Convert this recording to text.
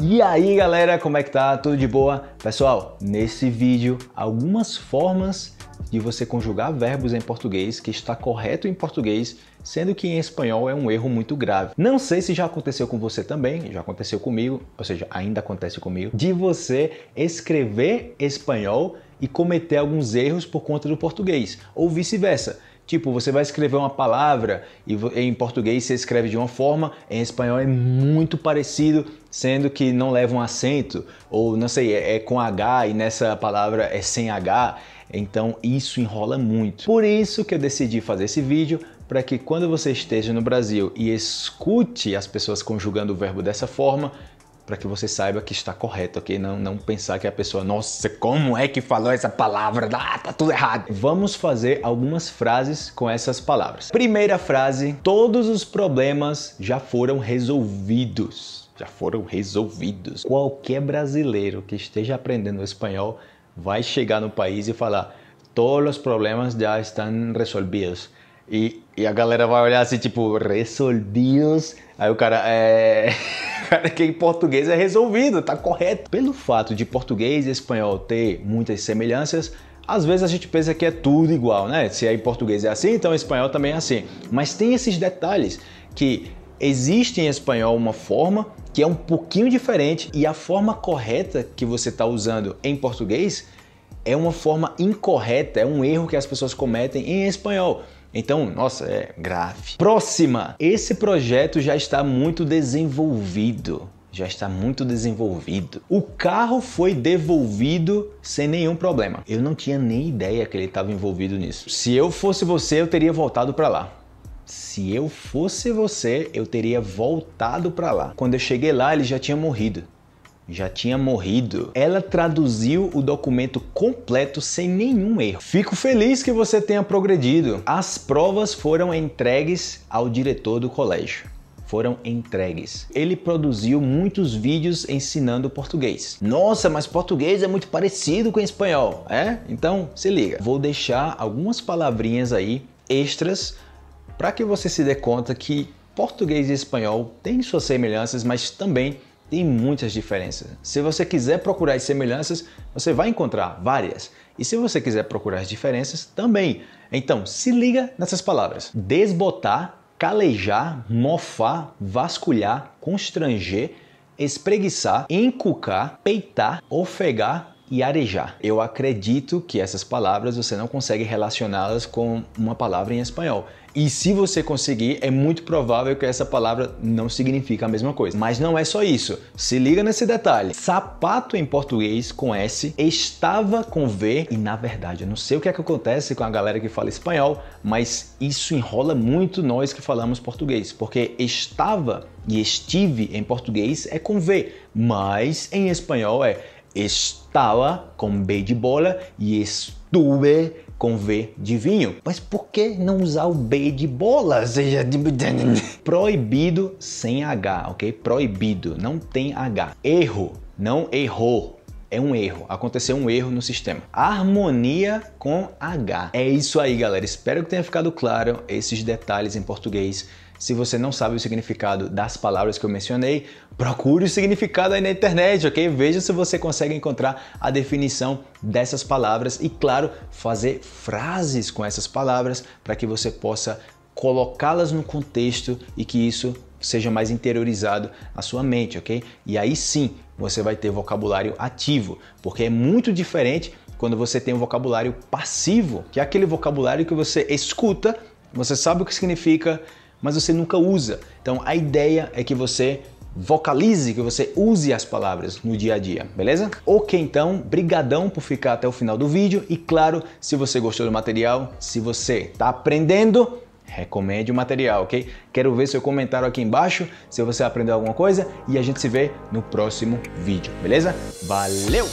E aí galera, como é que tá? Tudo de boa? Pessoal, nesse vídeo, algumas formas de você conjugar verbos em português que está correto em português, sendo que em espanhol é um erro muito grave. Não sei se já aconteceu com você também, já aconteceu comigo, ou seja, ainda acontece comigo, de você escrever espanhol e cometer alguns erros por conta do português, ou vice-versa. Tipo, você vai escrever uma palavra e em português você escreve de uma forma, em espanhol é muito parecido, sendo que não leva um acento, ou não sei, é, é com H e nessa palavra é sem H, então isso enrola muito. Por isso que eu decidi fazer esse vídeo para que quando você esteja no Brasil e escute as pessoas conjugando o verbo dessa forma, para que você saiba que está correto, ok? Não, não pensar que a pessoa, nossa, como é que falou essa palavra? Ah, tá tudo errado. Vamos fazer algumas frases com essas palavras. Primeira frase: todos os problemas já foram resolvidos. Já foram resolvidos. Qualquer brasileiro que esteja aprendendo espanhol vai chegar no país e falar: todos os problemas já estão resolvidos. E, e a galera vai olhar assim, tipo, resolvidos. Aí o cara é. cara que em português é resolvido, tá correto. Pelo fato de português e espanhol ter muitas semelhanças, às vezes a gente pensa que é tudo igual, né? Se é em português é assim, então em espanhol também é assim. Mas tem esses detalhes que existe em espanhol uma forma que é um pouquinho diferente e a forma correta que você está usando em português é uma forma incorreta, é um erro que as pessoas cometem em espanhol. Então, nossa, é grave. Próxima. Esse projeto já está muito desenvolvido já está muito desenvolvido. O carro foi devolvido sem nenhum problema. Eu não tinha nem ideia que ele estava envolvido nisso. Se eu fosse você, eu teria voltado para lá. Se eu fosse você, eu teria voltado para lá. Quando eu cheguei lá, ele já tinha morrido já tinha morrido. Ela traduziu o documento completo sem nenhum erro. Fico feliz que você tenha progredido. As provas foram entregues ao diretor do colégio foram entregues. Ele produziu muitos vídeos ensinando português. Nossa, mas português é muito parecido com espanhol, é? Então se liga. Vou deixar algumas palavrinhas aí extras para que você se dê conta que português e espanhol têm suas semelhanças, mas também tem muitas diferenças. Se você quiser procurar as semelhanças, você vai encontrar várias. E se você quiser procurar as diferenças, também. Então, se liga nessas palavras: desbotar, calejar, mofar, vasculhar, constranger, espreguiçar, encucar, peitar, ofegar, e arejar. Eu acredito que essas palavras você não consegue relacioná-las com uma palavra em espanhol. E se você conseguir, é muito provável que essa palavra não significa a mesma coisa. Mas não é só isso. Se liga nesse detalhe. Sapato em português com S, estava com V e na verdade, eu não sei o que é que acontece com a galera que fala espanhol, mas isso enrola muito nós que falamos português, porque estava e estive em português é com V, mas em espanhol é Estava com B de bola e estuve com V de vinho. Mas por que não usar o B de bola? seja, tipo, proibido sem H, ok? Proibido, não tem H. Erro, não errou é um erro, aconteceu um erro no sistema. Harmonia com H. É isso aí, galera. Espero que tenha ficado claro esses detalhes em português se você não sabe o significado das palavras que eu mencionei, procure o significado aí na internet, ok? Veja se você consegue encontrar a definição dessas palavras e, claro, fazer frases com essas palavras para que você possa colocá-las no contexto e que isso seja mais interiorizado à sua mente, ok? E aí sim você vai ter vocabulário ativo, porque é muito diferente quando você tem um vocabulário passivo, que é aquele vocabulário que você escuta, você sabe o que significa, mas você nunca usa. Então a ideia é que você vocalize, que você use as palavras no dia a dia, beleza? Ok, então, brigadão por ficar até o final do vídeo e claro, se você gostou do material, se você está aprendendo, recomende o material, ok? Quero ver seu comentário aqui embaixo, se você aprendeu alguma coisa e a gente se vê no próximo vídeo, beleza? Valeu!